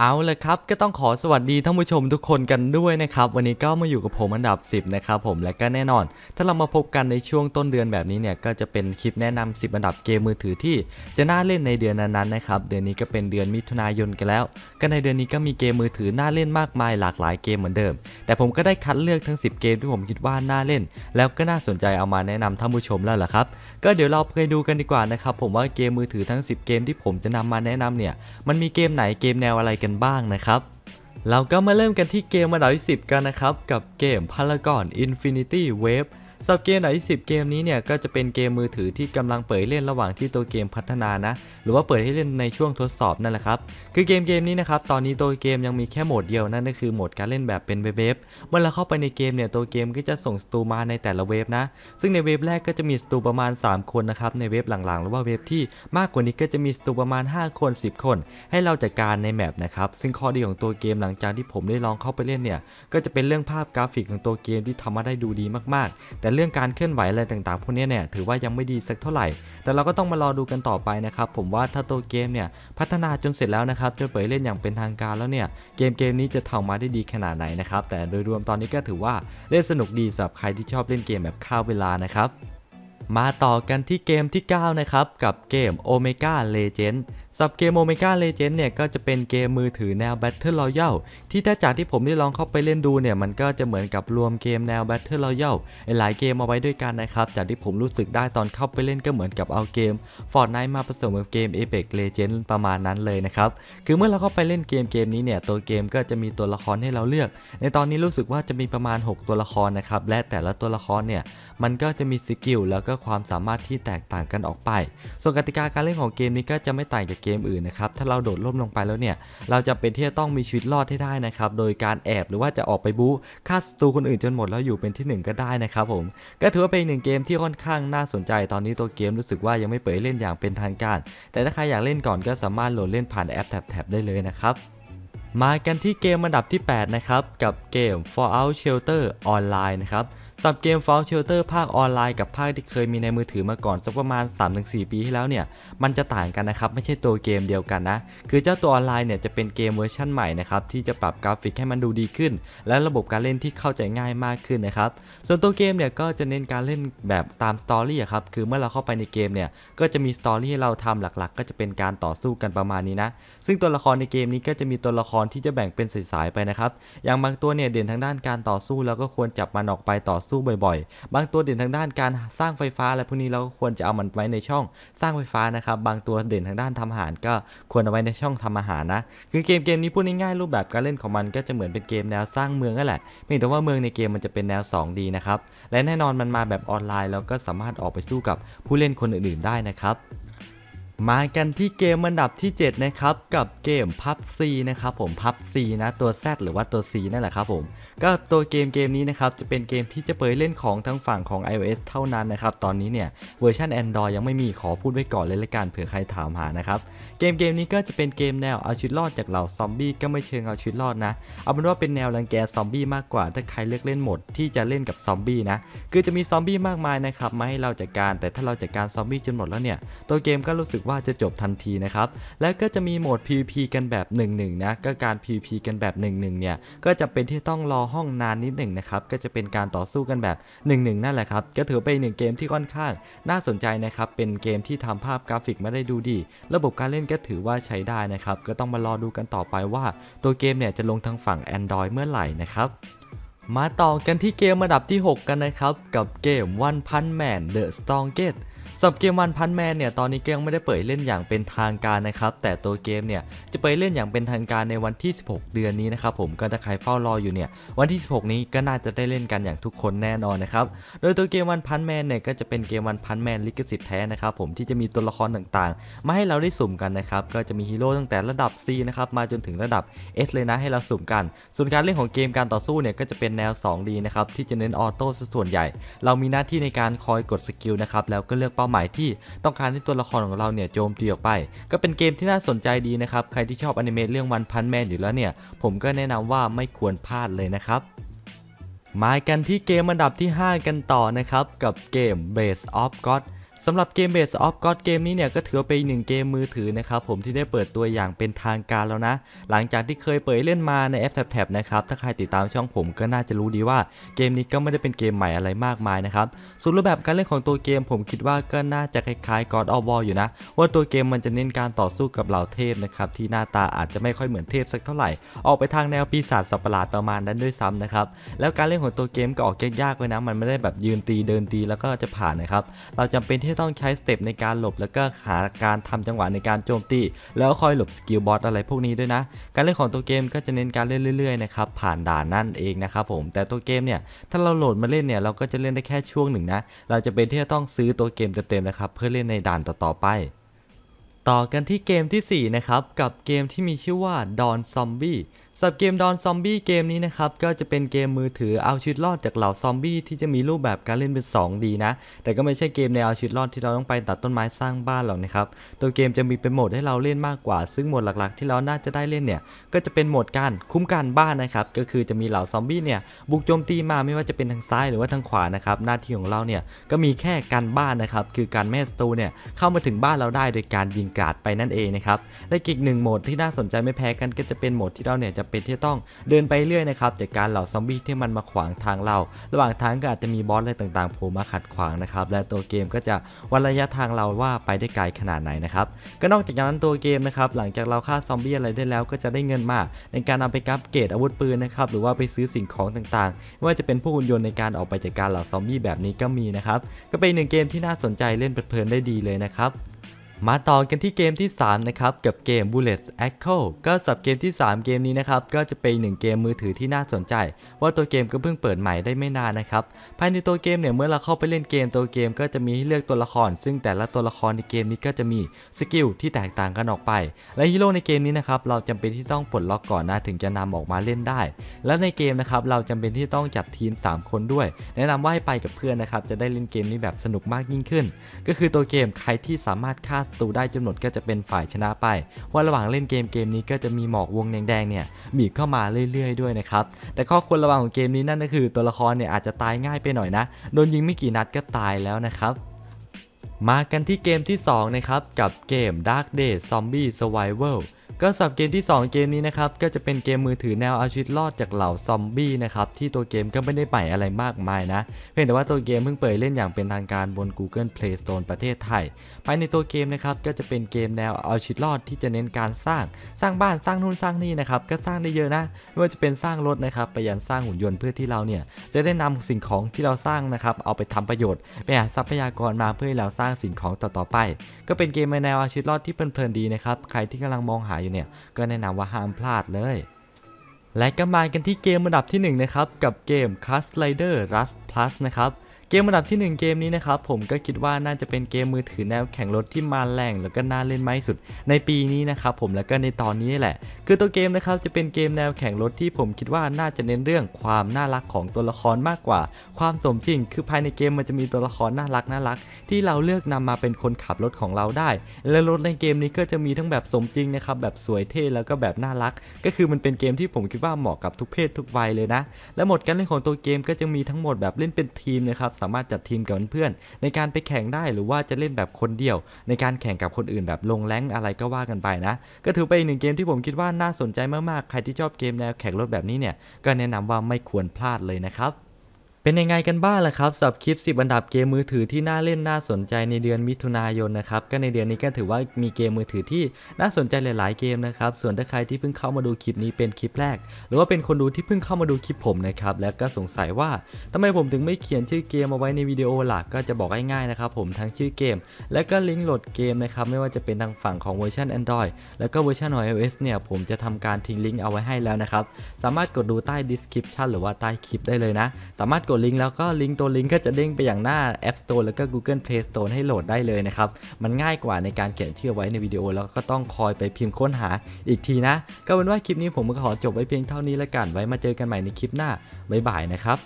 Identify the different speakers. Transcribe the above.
Speaker 1: เอาละครับ ก็ต้องขอสวัสดีท่านผู้ชมทุกคนกันด้วยนะครับวันนี้ก็มาอยู่กับผมอันดับ 10นะครับผมและก็แน่นอน ถ้าเรามาพบกันในช่วงต้นเดือนแบบนี้เนี่ยก็จะเป็นคลิปแนะนำ 10 อันดับเกมมือถือที่จะน่าเล่นในเดือนนั้นๆนะครับเดือนนี้ก็เป็นเดือนมิถุนายนกันแล้วก็ในเดือนนี้ก็มีเกมมือถือน่าเล่นมากมาย หลากหลายเกมเหมือนเดิม แต่ผมก็ได้คัดเลือกทั้ง 10 เกมที่ผมคิดว่าน่าเล่นแล้วก็น่าสนใจเอามาแนะนำท่านผู้ชมแล้วล่ะครับ ก็เดี๋ยวเราไปดูกันดีกว่านะครับผมว่าเกมมือถือทั้ง 10 เกมที่ผมจะนำมาแนะนำเนี่ยมันมีเกมไหนเกมแนวอะไรกันบ้างนะครับเราก็มาเริ่มกันที่เกมอันดับที่10 กันนะครับ กับเกมพารากอน Infinity Wave สับเกมไหน10 เกมนี้เนี่ยก็จะเป็นเกมมือถือที่กำลังเปิดเล่นระหว่างที่ตัวเกมพัฒนานะหรือว่าเปิดให้เล่นในช่วงทดสอบนั่นแหละครับคือเกมเกมนี้นะครับตอนนี้ตัวเกมยังมีแค่โหมดเดียวนั่นก็คือโหมดการเล่นแบบเป็นเวฟเมื่อเราเข้าไปในเกมเนี่ยตัวเกมก็จะส่งสตูมาในแต่ละเวฟนะซึ่งในเวฟแรกก็จะมีสตูประมาณ 3 คนนะครับในเวฟหลังๆ หรือว่าเวฟที่มากกว่านี้ก็จะมีสตูประมาณ 5 คน 10 คน ให้เราจัดการในแมปนะครับซึ่งข้อดีของตัวเกมหลังจากที่ผมได้ลองเข้าไปเล่นเนี่ยก็จะเป็นเรื่องภาพกราฟิกของตัวเกมที่ทำมาได้ดูดีมากๆแต่เรื่องการเคลื่อนไหวอะไรต่างๆพวกนี้เนี่ยถือว่ายังไม่ดีสักเท่าไหร่ แต่เราก็ต้องมารอดูกันต่อไปนะครับผมว่าถ้าตัวเกมเนี่ยพัฒนาจนเสร็จแล้วนะครับจนเปิดเล่นอย่างเป็นทางการแล้วเนี่ยเกมเกมนี้จะทำมาได้ดีขนาดไหนนะครับแต่โดยรวมตอนนี้ก็ถือว่าเล่นสนุกดีสำหรับใครที่ชอบเล่นเกมแบบข้าวเวลานะครับมาต่อกันที่เกมที่ 9 นะครับ กับเกม Omega Legend สับเกมโอเมก้าเลเจนด์เนี่ยก็จะเป็นเกมมือถือแนว Battle Royale ที่ถ้าจากที่ผมได้ลองเข้าไปเล่นดูเนี่ยมันก็จะเหมือนกับรวมเกมแนว Battle Royale หลายเกมเอาไว้ด้วยกันนะครับจากที่ผมรู้สึกได้ตอนเข้าไปเล่นก็เหมือนกับเอาเกม Fortnite มาผสมกับเกม Apex l e g e n d ์ประมาณนั้นเลยนะครับคือเมื่อเราเข้าไปเล่นเกมเกมนี้เนี่ยตัวเกมก็จะมีตัวละครให้เราเลือก ในตอนนี้รู้สึกว่าจะมีประมาณ 6 ตัวละครนะครับและแต่ละตัวละครเนี่ยมันก็จะมีสกิลแล้วก็ความสามารถที่แตกต่างกันออกไปส่วนกติกาการเล่นของเกมนี้ก็จะไม่ต่างจากเกมอื่นนะครับ ถ้าเราโดดล่มลงไปแล้วเนี่ย เราจะเป็นที่จะต้องมีชีวิตรอดให้ได้นะครับ โดยการแอบหรือว่าจะออกไปบู๊ฆ่าศัตรูคนอื่นจนหมดแล้วอยู่เป็นที่ 1 ก็ได้นะครับ ผม ก็ถือว่าเป็นหนึ่งเกมที่ค่อนข้างน่าสนใจตอนนี้ตัวเกมรู้สึกว่ายังไม่เปิดเล่นอย่างเป็นทางการ แต่ถ้าใครอยากเล่นก่อนก็สามารถโหลดเล่นผ่านแอปแท็บได้เลยนะครับ มากันที่เกมอันดับที่8นะครับ กับเกม Fallout Shelter Online นะครับสับเกม Fall Shelter ภาคออนไลน์ กับภาคที่เคยมีในมือถือมาก่อนสักประมาณ 3-4 ปีที่แล้วเนี่ย มันจะต่างกันนะครับ ไม่ใช่ตัวเกมเดียวกันนะ คือเจ้าตัวออนไลน์เนี่ยจะเป็นเกมเวอร์ชั่นใหม่นะครับ ที่จะปรับกราฟิกให้มันดูดีขึ้น และระบบการเล่นที่เข้าใจง่ายมากขึ้นนะครับ ส่วนตัวเกมเนี่ยก็จะเน้นการเล่นแบบตามสตอรี่ครับคือเมื่อเราเข้าไปในเกมเนี่ยก็จะมีสตอรี่ให้เราทำหลักๆ ก็จะเป็นการต่อสู้กันประมาณนี้นะซึ่งตัวละครในเกมนี้ก็จะมีตัวละครที่จะแบ่งเป็นสายๆไปนะครับอย่างบางตัวเนี่ยเด่นทางด้านการต่อสู้แล้วก็ควรจับมันออกไปต่อสู้บ่อยๆ บางตัวเด่นทางด้านการสร้างไฟฟ้าอะไรพวกนี้เราควรจะเอามันไว้ในช่อง สร้างไฟฟ้านะครับ บางตัวเด่นทางด้านทำอาหาร ก็ควรเอาไว้ในช่องทำอาหารนะ คือเกมเกมนี้พูดง่ายๆ รูปแบบการเล่นของมันก็จะเหมือนเป็นเกมแนวสร้างเมืองนั่นแหละเพียงแต่ว่าเมืองในเกมมันจะเป็นแนว 2D นะครับ และแน่นอนมันมาแบบออนไลน์เราก็สามารถออกไปสู้กับผู้เล่นคนอื่นๆได้นะครับมากันที่เกมอันดับที่7นะครับกับเกมพับซีนะครับผมพับซีนะตัว Z หรือว่าตัว C นั่นแหละครับผมก็ตัวเกมเกมนี้นะครับจะเป็นเกมที่จะเปิดเล่นของทั้งฝั่งของ iOS เท่านั้นนะครับ ตอนนี้เนี่ยเวอร์ชัน Android ยังไม่มีขอพูดไว้ก่อนเลยละกันเผื่อใครถามหานะครับ เกมเกมนี้ก็จะเป็นเกมแนวเอาชีวิตรอดจากเหล่าซอมบี้ก็ไม่เชิงเอาชีวิตรอดนะ เอาเป็นว่าเป็นแนวรังแกซอมบี้มากกว่า ถ้าใครเลือกเล่นหมดที่จะเล่นกับซอมบี้นะคือจะมีซอมบี้มากมายนะครับมาให้เราจัดการแต่ถ้าเราจัดการซอมบี้จนหมดแล้วเนี่ยตัวเกมก็รู้สึกว่าจะจบทันทีนะครับ แล้วก็จะมีโหมด PVP กันแบบ1ึนะ ก็การ PVP กันแบบ1ึเนี่ย ก็จะเป็นที่ต้องรอห้องนานนิดหนึ่งนะครับ ก็จะเป็นการต่อสู้กันแบบ1ึนั่นแหละครับ ก็ถือเป็นหนึ่งเกมที่ค่อนข้าง น่าสนใจนะครับ เป็นเกมที่ทำภาพกราฟิกไม่ได้ดูดี ระบบการเล่นก็ถือว่าใช้ได้นะครับ ก็ต้องมารอดูกันต่อไปว่า ตัวเกมเนี่ยจะลงทางฝั่ง Android เมื่อไหร่นะครับ มาต่อกันที่เกมระดับที่ 6 กันนะครับ กับเกม One Punch Man The Strongest สำหรับเกมวันพันแมนเนี่ยตอนนี้ก็ยังไม่ได้เปิดเล่นอย่างเป็นทางการนะครับแต่ตัวเกมเนี่ยจะไปเล่นอย่างเป็นทางการในวันที่ 16 เดือนนี้นะครับผมก็ถ้าใครเฝ้ารออยู่เนี่ยวันที่ 16 นี้ก็น่าจะได้เล่นกันอย่างทุกคนแน่นอน นะครับ โดยตัวเกมวันพันแมนเนี่ยก็จะเป็นเกมวันพันแมนลิขสิทธิ์แท้นะครับผมที่จะมีตัวละครต่างๆมาให้เราได้สุ่มกัน นะครับ ก็จะมีฮีโร่ตั้งแต่ระดับ C นะครับมาจนถึงระดับ S เลยนะให้เราสุ่มกันส่วนการเล่นของเกมการต่อสู้เนี่ยก็จะเป็นแนว 2D นะครับที่จะเน้นออโต้ส่วนใหญ่เรามีหน้าที่ในการคอยกดสกิลนะครับแล้วก็เลือกเป้าหมายที่ต้องการให้ตัวละครของเราเนี่ยโจมตีออกไป ก็เป็นเกมที่น่าสนใจดีนะครับ ใครที่ชอบอนิเมะเรื่องวันพันแมนอยู่แล้วเนี่ย ผมก็แนะนำว่าไม่ควรพลาดเลยนะครับ มากันที่เกมอันดับที่ 5 กันต่อนะครับ กับเกม Base of God สำหรับเกม b a s e of God เกมนี้เนี่ยก็ถือเป็นหนึ่งเกมมือถือนะครับผมที่ได้เปิดตัวอย่างเป็นทางการแล้วนะ หลังจากที่เคยเปิดเล่นมาในแอปแท็บนะครับ ถ้าใครติดตามช่องผมก็น่าจะรู้ดีว่าเกมนี้ก็ไม่ได้เป็นเกมใหม่อะไรมากมายนะครับส่วนรูปแบบการเล่นของตัวเกมผมคิดว่าก็น่าจะคล้าย ๆ God of War อยู่นะ ว่าตัวเกมมันจะเน้นการต่อสู้กับเหล่าเทพนะครับที่หน้าตาอาจจะไม่ค่อยเหมือนเทพสักเท่าไหร่ออกไปทางแนวปีศาจสัปหลาดประมาณนั้นด้วยซ้ำนะครับแล้วการเล่นของตัวเกมก็ออกยากๆเลยนะ มันไม่ได้แบบยืนตีเดินตีแล้วก็จะผ่านนะครับเราจำเป็นที่ที่ต้องใช้สเต็ปในการหลบแล้วก็หาการทำจังหวะในการโจมตีแล้วคอยหลบสกิลบอสอะไรพวกนี้ด้วยนะ การเล่นของตัวเกมก็จะเน้นการเล่นเรื่อยๆนะครับผ่านด่านนั่นเองนะครับผมแต่ตัวเกมเนี่ยถ้าเราโหลดมาเล่นเนี่ยเราก็จะเล่นได้แค่ช่วงหนึ่งนะเราจะเป็นที่จะต้องซื้อตัวเกมเต็มๆนะครับเพื่อเล่นในด่านต่อๆไป ต่อกันที่เกมที่4นะครับกับเกมที่มีชื่อว่าดอนซอมบี้สับเกมดอนซอมบี้เกมนี้นะครับก็จะเป็นเกมมือถือเอาชีวิตรอดจากเหล่าซอมบี้ที่จะมีรูปแบบการเล่นเป็น2ีนะ แต่ก็ไม่ใช่เกมในเอาชีวิตรอดที่เราต้องไปตัดต้นไม้สร้างบ้านหรอกนะครับตัวเกมจะมีเป็นโหมดให้เราเล่นมากกว่า ซึ่งโหมดหลักๆที่เราน่าจะได้เล่นเนี่ยก็จะเป็นโหมดการคุ้มกันบ้านนะครับก็คือจะมีเหล่าซอมบี้เนี่ยบุกโจมตีมาไม่ว่าจะเป็นทางซ้ายหรือว่าทางขวานะครับหน้าที่ของเราเนี่ยก็มีแค่การบ้านนะครับคือการแม่ศัตรูเนี่ยเข้ามาถึงบ้านเราได้โดยการยิงกราดไปนั่นเองนะครับและอีกหนึ่งโหมดที่น่าสนใจไม่แพ้กันก็จะเป็นโหมดที่เราเนี่ยจะเป็นที่ต้องเดินไปเรื่อยนะครับจากการเหล่าซอมบี้ที่มันมาขวางทางเรา ระหว่างทางก็อาจจะมีบอสอะไรต่างๆโผล่มาขัดขวางนะครับ และตัวเกมก็จะวัดระยะทางเราว่าไปได้ไกลขนาดไหนนะครับก็นอกจากนั้นตัวเกมนะครับหลังจากเราฆ่าซอมบี้อะไรได้แล้ว ก็จะได้เงินมาในการนอาไปกับเกรดอาวุธปืนนะครับหรือว่าไปซื้อสิ่งของต่างๆ ไม่ว่าจะเป็นพวกหุ่นยนต์ในการออกไปจากการเหล่าซอมบี้แบบนี้ก็มีนะครับ ก็เป็นหนึ่งเกมที่น่าสนใจเล่นเพลินได้ดีเลยนะครับมาต่อกันที่เกมที่ 3 นะครับ กับเกม b u l l e t Echo ก็สับเกมที่ 3 เกมนี้นะครับก็จะเป็นหนึ่งเกมมือถือที่น่าสนใจ ว่าตัวเกมก็เพิ่งเปิดใหม่ได้ไม่นานนะครับภายในตัวเกมเนี่ย เมื่อเราเข้าไปเล่นเกม ตัวเกมก็จะมีให้เลือกตัวละคร ซึ่งแต่ละตัวละครในเกมนี้ก็จะมีสกิลที่แตกต่างกันออกไป และฮีโร่ในเกมนี้นะครับเราจำเป็นที่ต้องปลดล็อกก่อนนะถึงจะนำออกมาเล่นได้ และในเกมนะครับเราจำเป็นที่ต้องจัดทีม3คนด้วย แนะนำว่าให้ไปกับเพื่อนนะครับจะได้เล่นเกมนี้แบบสนุกมากยิ่งขึ้น ก็คือตัวเกมใครที่สามารถฆ่าศตูได้จำนวนก็จะเป็นฝ่ายชนะไป ว่าระหว่างเล่นเกมเกมนี้ก็จะมีหมอกวงแดงๆเนี่ยบีบเข้ามาเรื่อยๆด้วยนะครับ แต่ข้อควรระวังของเกมนี้นั่นก็คือตัวละครเนี่ยอาจจะตายง่ายไปหน่อยนะ โดนยิงไม่กี่นัดก็ตายแล้วนะครับ มากันที่เกมที่2นะครับ กับเกม Dark Day Zombie Survival ก็สับเกมที่2เกมนี้นะครับก็จะเป็นเกมมือถือแนวเอาชีวิตรอดจากเหล่าซอมบี้นะครับที่ตัวเกมก็ไม่ได้ใหม่อะไรมากมายนะเพียงแต่ว่าตัวเกมเพิ่งเปิดเล่นอย่างเป็นทางการบน Google Play Store ประเทศไทยภายในตัวเกมนะครับก็จะเป็นเกมแนวเอาชีวิตรอดที่จะเน้นการสร้าง สร้างบ้านสร้างนู่นสร้างนี่นะครับก็สร้างได้เยอะนะไม่ว่าจะเป็นสร้างรถนะครับไปยันสร้างหุ่นยนต์เพื่อที่เราเนี่ยจะได้นำสิ่งของที่เราสร้างนะครับเอาไปทำประโยชน์ไปหาทรัพยากรมาเพื่อให้เราสร้างสิ่งของต่อๆไป ก็เป็นเกมแนวเอาชีวิตรอดที่เพลินๆดีนะครับใครที่กำลังมองหาายอยู่เนี่ยก็แนะนำว่าห้ามพลาดเลย และก็มากันที่เกมระดับที่1นะครับ กับเกม c a s t Rider Rust Plus นะครับเกมระดับที่ 1 เกมนี้นะครับผมก็คิดว่าน่าจะเป็นเกมมือถือแนวแข่งรถที่มาแรงแล้วก็น่าเล่นมากสุดในปีนี้นะครับผมแล้วก็ในตอนนี้แหละ คือตัวเกมนะครับจะเป็นเกมแนวแข่งรถที่ผมคิดว่าน่าจะเน้นเรื่องความน่ารักของตัวละครมากกว่า ความสมจริง คือภายในเกมมันจะมีตัวละครน่ารักน่ารักที่เราเลือกนำมาเป็นคนขับรถของเราได้ และรถในเกมนี้ก็จะมีทั้งแบบสมจริงนะครับแบบสวยเท่แล้วก็แบบน่ารัก ก็คือมันเป็นเกมที่ผมคิดว่าเหมาะกับทุกเพศทุกวัยเลยนะและหมดการเล่นของตัวเกมก็จะมีทั้งหมดแบบเล่นเป็นทีมนะครับสามารถจัดทีมกับเพื่อน ในการไปแข่งได้หรือว่าจะเล่นแบบคนเดียว ในการแข่งกับคนอื่นแบบลงแรงอะไรก็ว่ากันไปนะ ก็ถือเป็นอีกหนึ่งเกมที่ผมคิดว่าน่าสนใจมาก ๆ ใครที่ชอบเกมแนวแข่งรถแบบนี้เนี่ย ก็แนะนำว่าไม่ควรพลาดเลยนะครับเป็นยังไงกันบ้างล่ะครับสำหรับคลิป 10 อันดับเกมมือถือที่น่าเล่นน่าสนใจในเดือนมิถุนายนนะครับก็ในเดือนนี้ก็ถือว่ามีเกมมือถือที่น่าสนใจหลาย ๆ เกมนะครับ ส่วนถ้าใครที่เพิ่งเข้ามาดูคลิปนี้เป็นคลิปแรก หรือว่าเป็นคนดูที่เพิ่งเข้ามาดูคลิปผมนะครับ แล้วก็สงสัยว่าทำไมผมถึงไม่เขียนชื่อเกมเอาไว้ในวิดีโอหลักก็จะบอกง่ายๆนะครับผมทั้งชื่อเกม และก็ลิงก์โหลดเกมนะครับไม่ว่าจะเป็นทางฝั่งของเวอร์ชัน Android แล้วก็เวอร์ชันอโอเอเนี่ยผมจะทำการทิ้งลิงก์เอาไว้ให้แล้วนะครับสามารถกดดูใต้ดีสคริปชันหรือว่าใต้คลิปได้เลยนะ สามารถกดวลิงก์แล้วก็ลิงก์ตัวลิงก์ก็จะเด้งไปอย่างหน้า App Store แล้วก็ Google Play Store ให้โหลดได้เลยนะครับ มันง่ายกว่าในการเขียนชื่อไว้ในวิดีโอ แล้วก็ต้องคอยไปพิมพ์ค้นหา อีกทีนะ ก็เป็นว่าคลิปนี้ผมก็ขอจบไว้เพียงเท่านี้แล้วกัน ไว้มาเจอกันใหม่ในคลิปหน้า บ๊ายบายนะครับ